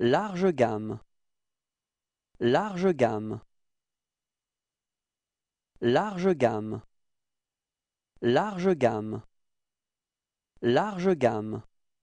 Large gamme Large gamme Large gamme Large gamme Large gamme